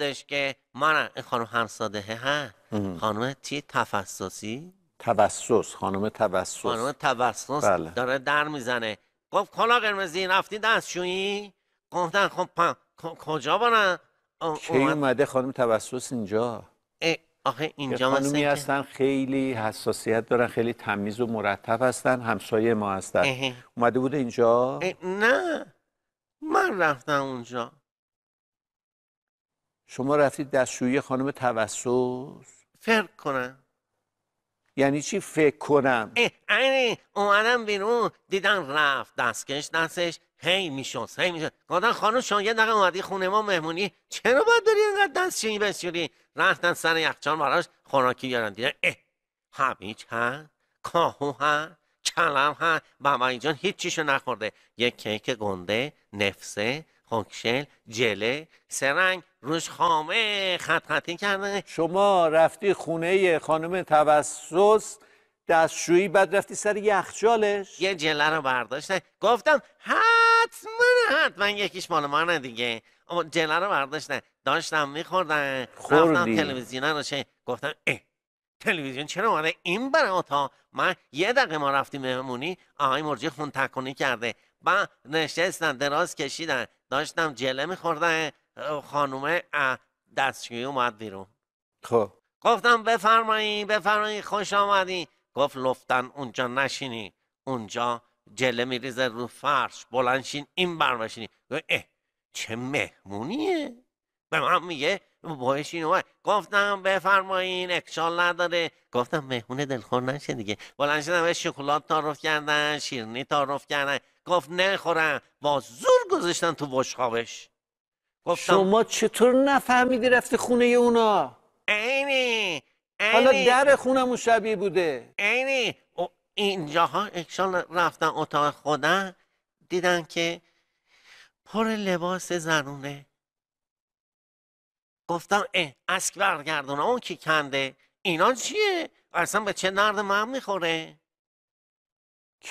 گفتش که من این خانم همسادهه ها خانم چی تفسسی توسس خانم توسس خانم توسس بله. داره در میزنه گفت کلا قرمزی رفتی دستشویی گفتن خب پا... خب کجا برن کی اومده خانم توسس اینجا آخه اینجا خانومی هستن خیلی حساسیت دارن خیلی تمیز و مرتب هستن همسایه ما هستن اومده بوده اینجا نه من رفتم اونجا شما رفتید دستشویی خانم توسط فکر کنم یعنی چی فکر کنم یعنی اومدم بیرون دیدم رفت دستکش دستش هی میشد هی میشد گفتن خانم شما یه دقیقه اومدی خونه ما مهمونی چرا باید داری اینقدر دست چینی بسیاری رفتن سر یخچال براش خوراکی بیارن دیدن اه هویج هست کاهو هست کلم هست بابایی جان هیچ چیشو نخورده یک کیک گنده نفسه هاکشل جله سرنگ خامه، خط خطی کرده شما رفتی خونه خانم توسس دستشویی بعد رفتی سر یخچالش یه جله رو برداشتن گفتم حتما حتما یکیش مال منه دیگه اما جله رو برداشتن داشتم میخوردن خوردی. رفتم تلویزیون رو چه گفتم اه تلویزیون چرا اومده این برای اتاق من یه دقیقه ما رفتیم مهمونی آقای مرجی خون تکونی کرده با نشستن دراز کشیدن داشتم جله میخوردن خانومه دستشویی اومد بیرون خب گفتم بفرمایی بفرمایی خوش آمدی گفت لفتن اونجا نشینی اونجا جله میریزه رو فرش بلنشین این بر بشینی گفت اه چه مهمونیه به من میگه بایشین اومد گفتم بفرمایین اکشال نداره گفتم مهمون دلخور نشه دیگه بلند شدم شکلات تعارف کردن شیرنی تعارف کردن گفت نخورم با زور گذاشتن تو بشقابش گفتم شما چطور نفهمیدی رفته خونه اونا اینی حالا در خونمون شبیه بوده اینی اینجاها اکشان رفتن اتاق خودن دیدن که پر لباس زنونه گفتم اه اسک برگردونه اون کی کنده اینا چیه اصلا به چه نرد من میخوره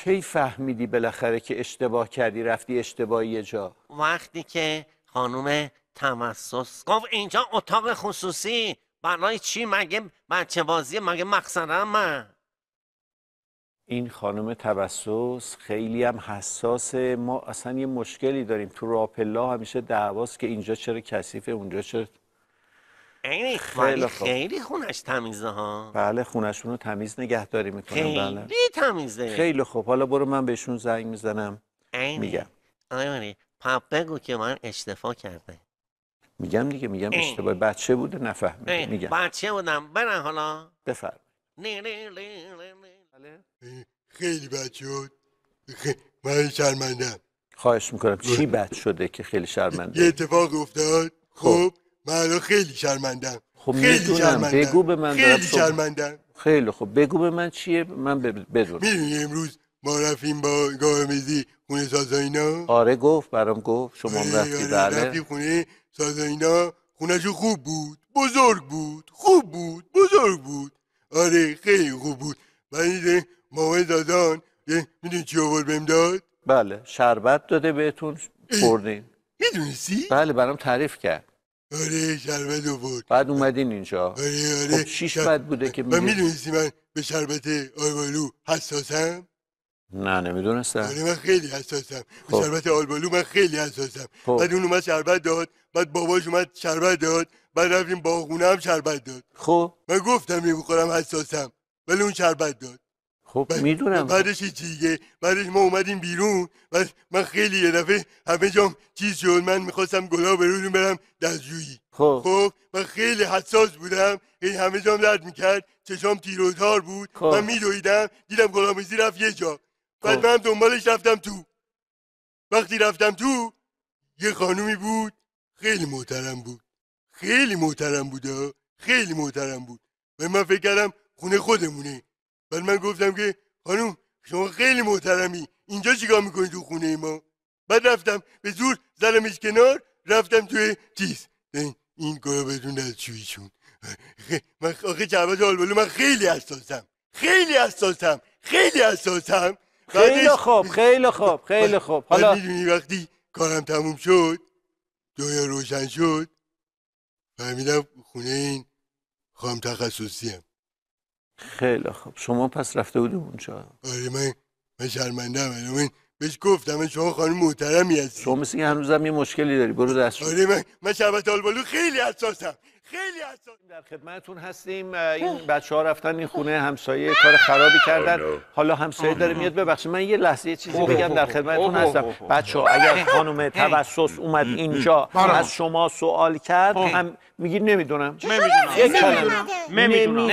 کی فهمیدی بالاخره که اشتباه کردی رفتی اشتباهی جا وقتی که خانم تمسس گفت اینجا اتاق خصوصی برای چی مگه بچه بازی مگه مقصرم من این خانم تبسس خیلی هم حساسه ما اصلا یه مشکلی داریم تو راپلا همیشه دعواست که اینجا چرا کسیفه اونجا چرا خیلی خیلی, خب. خیلی خونش تمیزه ها بله خونشون رو تمیز نگهداری میکنم بله. خیلی بله. تمیزه خیلی خوب حالا برو من بهشون زنگ میزنم میگم آره پاپ بگو که من اشتفا کرده میگم دیگه میگم اشتباه بچه بوده نفهمیده میگم بچه بودم برن حالا بفر بله. خیلی بد شد من شرمندم خواهش میکنم چی بد شده که خیلی شرمنده یه اتفاق افتاد خب, خب. من بله، خیلی شرمندم خب خیلی شرمندم خیلی شرمندم خیلی خب بگو به من چیه من بدونم میدونی امروز ما رفتیم با گاهمزی خونه سازاینا آره گفت برام گفت شما آره رفتی بله رفتی خونه سازاینا خوب بود بزرگ بود خوب بود بزرگ بود آره خیلی خوب بود من ولی ماه دادان میدونی چی آور بهم داد بله شربت داده بهتون خوردین میدونستی؟ بله برام تعریف کرد آره شربت بود بعد اومدین اینجا آره آره خب شیش بعد بوده که میگه من میدونستی من به شربت آلبالو حساسم نه نمیدونستم آره من خیلی حساسم خب. به شربت آلبالو من خیلی حساسم خب. بعد اون اومد شربت داد بعد باباش اومد شربت داد بعد رفتیم باغونه هم شربت داد خب من گفتم میبخورم حساسم ولی اون شربت داد خب میدونم بعدش چیگه بعدش ما اومدیم بیرون و من خیلی یه دفعه همه جام چیز شد من میخواستم به برونیم برم جویی خب خب من خیلی حساس بودم این همه جام درد میکرد چشام تیروتار بود و خب. من میدویدم دیدم گلامزی رفت یه جا بعد خب. من دنبالش رفتم تو وقتی رفتم تو یه خانومی بود خیلی محترم بود خیلی محترم بود خیلی محترم بود و من فکر کردم خونه خودمونه بعد من گفتم که خانوم شما خیلی محترمی اینجا چیکار میکنید تو خونه ما بعد رفتم به زور زدمش کنار رفتم توی چیز این گویا بدون از چویشون من آخه جعبت آلبالو من خیلی حساسم خیلی حساسم خیلی حساسم خیلی خوب خیلی خوب خیلی خوب حالا میدونی وقتی کارم تموم شد دویا روشن شد فهمیدم خونه این خام تخصصیم خیلی خوب شما پس رفته بودیم اونجا آره من من شرمنده آره، من بهش گفتم شما خانم محترمی هستی شما مثل که هنوزم یه مشکلی داری برو دست آره من من شربت خیلی حساسم خیلی حساس در خدمتتون هستیم این بچه ها رفتن این خونه همسایه کار خرابی کردن حالا همسایه داره میاد ببخشید من یه لحظه چیزی بگم در خدمتتون هستم بچه ها اگر خانم توسس اومد اینجا از شما سوال کرد هم میگید نمیدونم نمیدونم نمیدونم نمیدونم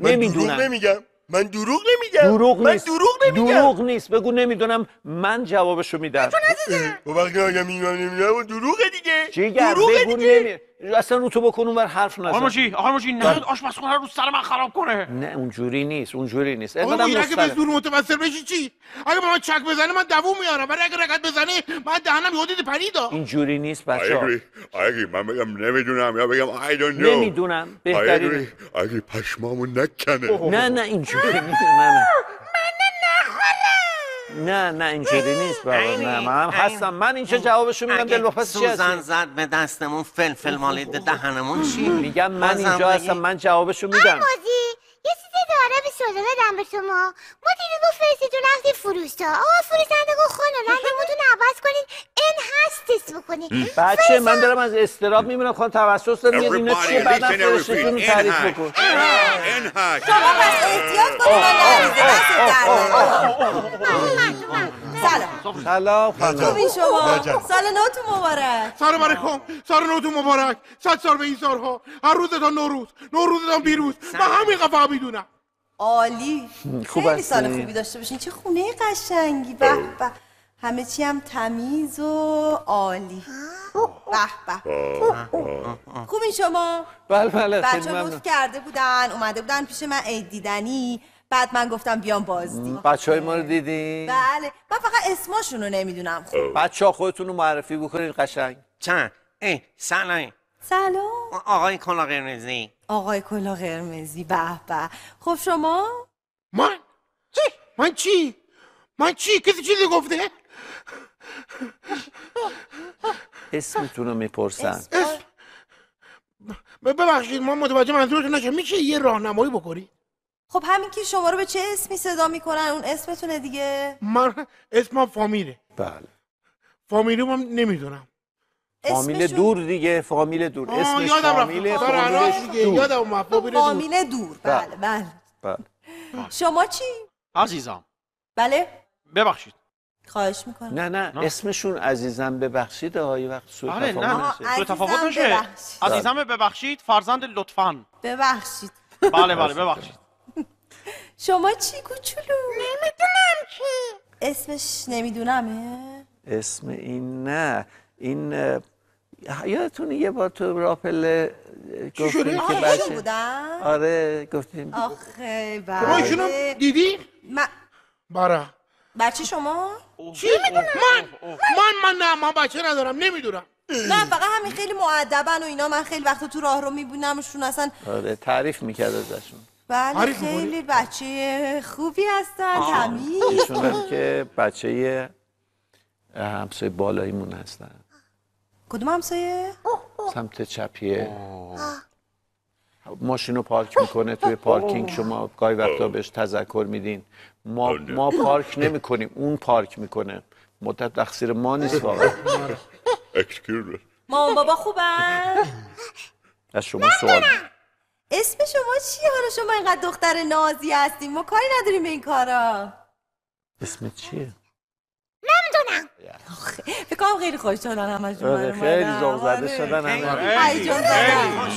نمیدونم نمیدونم من دروغ نمیگم دروغ من نیست. دروغ نمیگم دروغ نیست بگو نمیدونم من جوابشو میدم چون عزیزم خب وقتی اگه میگم نمیدونم دروغ دیگه چی بگو دیگه اصلا رو تو بکن بر حرف نزن آرماجی آرماجی بله. نه آشپزخونه رو سر من خراب کنه نه اونجوری نیست اونجوری نیست اگه من اگه به زور متوسل بشی چی اگه به من چک بزنه من دوو میارم ولی اگه رگت بزنه من دهنم یودید پریدا اینجوری نیست بچه‌ها اگه من بگم نمیدونم یا بگم آی دون نو نمیدونم بهتره اگه پشمامو نکنه نه نه اینجوری نیست نه نه نه نه اینجوری نیست بابا نه من هستم من اینجا جوابشو میدم دل بخواست چی سوزن زد به دستمون فلفل مالید دهنمون چی میگم من اینجا هستم من جوابشو میدم یه چیزی داره به بدم به شما ما فرستید رفتی فروشتا آقا خونه خانم رنده عوض کنید این هستیس بکنین بچه من دارم از استراب میبینم خان توسط دارم یه اینا چیه هم فروشتون تعریف بکن شما پس احتیاط کنید من سلام سلام خوبی شما سال نوتو مبارک سال برکم سال نوتون مبارک صد سال به این سالها هر روزتان نوروز نوروزتان بیروز من همین قفا میدونم عالی خوب خیلی سال خوبی داشته باشین چه خونه قشنگی به به همه چی هم تمیز و عالی به به خوبین شما بله بله بچه کرده بودن اومده بودن پیش من عید دیدنی بعد من گفتم بیام بازدی بچه های ما رو دیدین؟ بله من فقط اسماشون رو نمیدونم خوب بچه ها خودتون رو معرفی بکنین، قشنگ چند این سلام سلام آقای کلا قرمزی آقای کلا قرمزی به خب شما من چی من چی من چی کسی چیزی گفته اسمتون رو میپرسن اسم... ببخشید ما متوجه منظورتون نشم میشه یه راهنمایی بکنی خب همین که شما رو به چه اسمی صدا میکنن اون اسمتونه دیگه من اسمم فامیله بله فامیلوم نمیدونم فامیل دور دیگه فامیل دور اسمش یادم فامیل فامیلش دور یادم فامیل دور بله. بله بله بله شما چی عزیزم بله ببخشید خواهش میکنم نه نه اسمشون عزیزم ببخشید های وقت تفاوت. آره تفاوت تفاوت میشه عزیزم ببخشید فرزند لطفا ببخشید بله بله, بله. ببخشید شما چی کوچولو نمیدونم چی اسمش نمیدونمه اسم این نه این یادتون یه بار تو راپل گفتیم که آره، بچه بودن؟ آره گفتیم آخه بله دیدی؟ من برا بچه شما؟ چی میدونم؟ من من من نه من بچه ندارم نمیدونم نه فقط همین خیلی معدبن و اینا من خیلی وقت تو راه رو شون اصلا آره تعریف میکرد ازشون بله خیلی بچه خوبی هستن همین... ایشون هم که بچه همسایه بالاییمون هستن کدوم همسایه؟ سمت چپیه ماشین رو پارک میکنه توی پارکینگ شما گاهی وقتا بهش تذکر میدین ما, بله. ما پارک نمیکنیم اون پارک میکنه مدت تقصیر ما نیست واقعا بابا خوبن از شما سوال اسم شما چیه حالا شما اینقدر دختر نازی هستیم ما کاری نداریم به این کارا اسم چیه فکر خیلی خوشحالن اومدن آره، خیلی ذوق زده آره.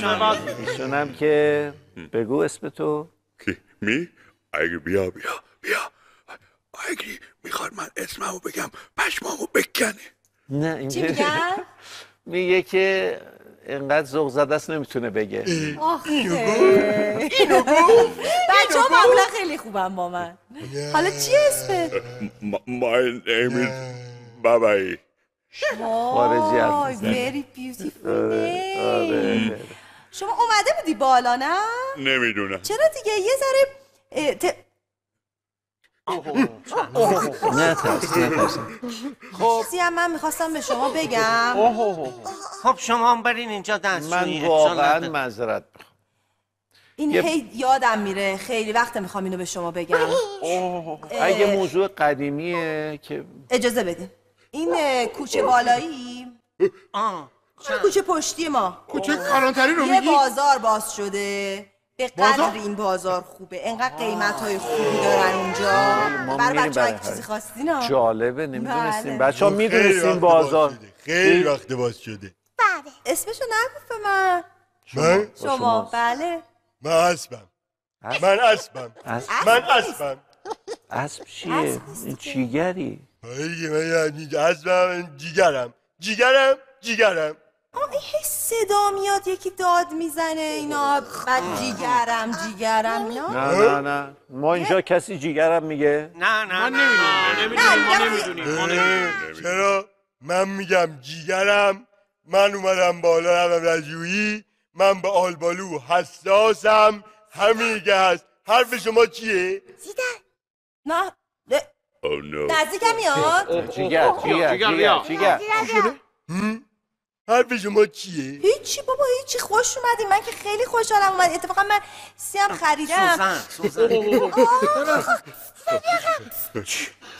شدن همه میشونم که بگو اسم تو می اگه بیا بیا بیا اگه میخواد من اسممو بگم پشمامو بکنه نه اینجوری میگه که اینقدر ذوق زده است نمیتونه بگه اینو اینو گفت بچه ها معمولا خیلی خوبم با من حالا چی اسمه My name is بابایی خارجی آره، آره، آره. شما اومده بودی بالا نه؟ نمیدونم چرا دیگه یه ذره نه ترس نه ترس خب هم من میخواستم به شما بگم خب شما هم برین اینجا دست من واقعا معذرت بخوام این هی یادم میره خیلی وقت میخوام اینو به شما بگم اگه موضوع قدیمیه که اجازه بدین این کوچه بالایی آه کوچه پشتی ما کوچه کلانتری رو میگی؟ یه بازار باز شده به قدر این بازار خوبه انقدر قیمت های خوبی دارن اونجا آره، برای بچه های چیزی خواستین جالبه نمیدونستیم بچه بله. ها میدونستیم بازار خیلی وقت باز شده بله اسمشو نگفت به من من؟ شما بله من اسبم من اسمم من اسمم اسب چیه؟ این چیگری دیگه من هم عزمم جیگرم جیگرم جیگرم هی صدا میاد یکی داد میزنه اینا بعد جیگرم جیگرم نه نه نه ما اینجا کسی جیگرم میگه نه نه نه نمیدونیم ما نمیدونیم یعنی- چرا من میگم جیگرم من اومدم بالا رو رجویی من به آلبالو حساسم همین هست حرف شما چیه؟ زیدن نه Oh, نزدیکم میاد جیگر جیگر جیگر جیگر حرف شما چیه؟ هیچی بابا هیچی خوش اومدی من که خیلی خوشحالم اومد اتفاقا من سیم خریدم سوزن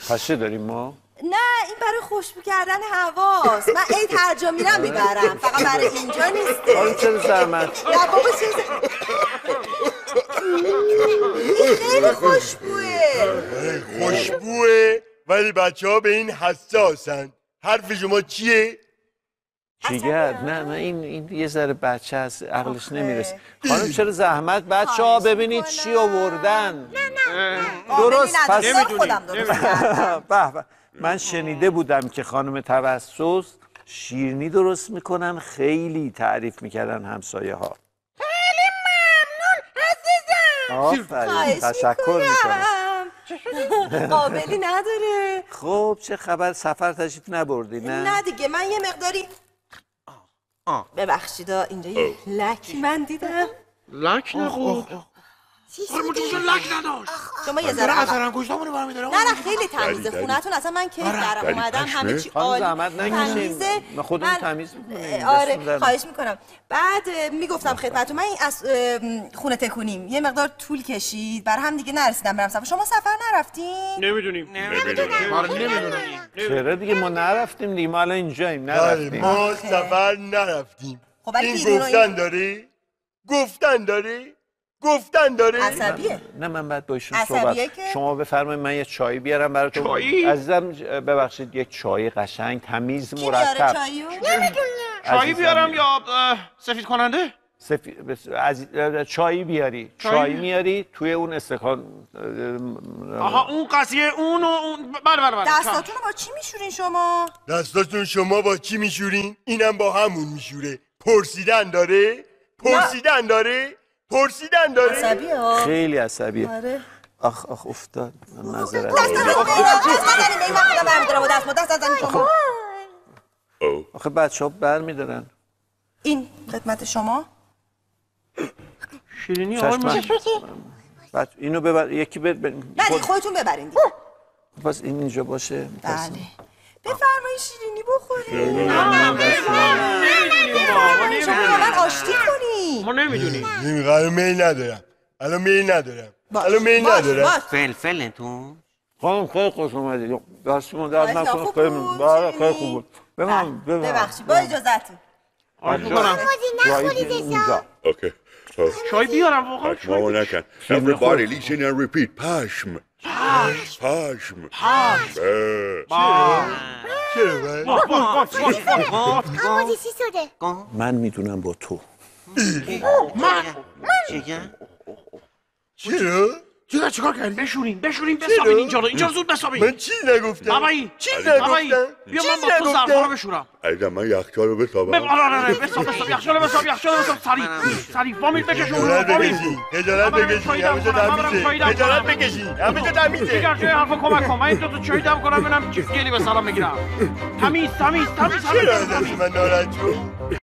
سوزن داریم ما؟ نه این برای خوشبو کردن هواست من ایت هر جا میرم میبرم فقط برای اینجا نیست آن چرا زحمت نه بابا خیلی خوشبوه خوشبوه ولی بچه ها به این حساسن حرف شما چیه؟ جیگر نه نه این, یه ذره بچه هست عقلش نمیرس. خانم چرا زحمت بچه ها ببینید چی آوردن نه نه درست پس به من شنیده بودم که خانم توسط شیرنی درست میکنن خیلی تعریف میکردن همسایه ها آفرین تشکر میکنم قابلی نداره خب چه خبر سفر تشریف نبردی نه نه دیگه من یه مقداری ببخشید اینجا یه لک من دیدم لک نبود آره، لک نداشت شما یه آره، ذره از نه نه خیلی تمیزه خونتون اصلا من که آره. در اومدم همه چی زحمت آره خواهش میکنم بعد میگفتم خدمتون من از خونه تکونیم یه مقدار طول کشید بر هم دیگه نرسیدم برم سفر شما سفر نرفتیم؟ نمیدونیم نمیدونیم چرا دیگه ما نرفتیم دیگه ما الان اینجاییم نرفتیم ما سفر نرفتیم خب این گفتن داری گفتن داری گفتن داره عصبیه نه من بعد با ایشون صحبت که... شما بفرمایید من یه چای بیارم براتون چای عزیزم ببخشید یه چای قشنگ تمیز مرتب چای بیارم یا سفید کننده سفی... از... چایی بیاری چای میاری توی اون استکان آها اون قضیه اون و اون بله بله بله با چی میشورین شما دستاتون شما با چی میشورین اینم با همون میشوره پرسیدن داره پرسیدن داره پرسیدن داری؟ عصبیه ها خیلی عصبیه آره آخ آخ افتاد معذرت دست نزنید این وقتا دست دست آخه بچه ها بر میدارن این خدمت شما شیرینی آقای بعد اینو ببر یکی ببر نه خودتون ببرین پس این اینجا باشه بله بفرمایی شیرینی نه نه شما ما نمیدونیم ندارم الان میل ندارم الان میل ندارم فلفلتون نه خیلی خوش نه نه درد نکنه خیلی خیلی خوب بود نه بله، ببخشید با اجازتون نه نه اوکی چای خب. بیارم واقعا چای Everybody listen and repeat پشم هشت پشم هفت آموزشی من میدونم با تو من من چرا؟ چرا چیکار کردی بشوریم بشوریم بسابین اینجا رو اینجا زود بسابین من چی نگفتم بابایی چی نگفتم بیا من با تو رو بشورم ایدا من یخچال رو بسابم آره آره آره بساب یخچال رو بساب رو سریع سریع فامیل رو بکشی همه بکشی دیگر جای حرفو کمک کن من این تو دم کنم منم گلی یعنی به سلام بگیرم تمیز تمیز تمیز تمیز من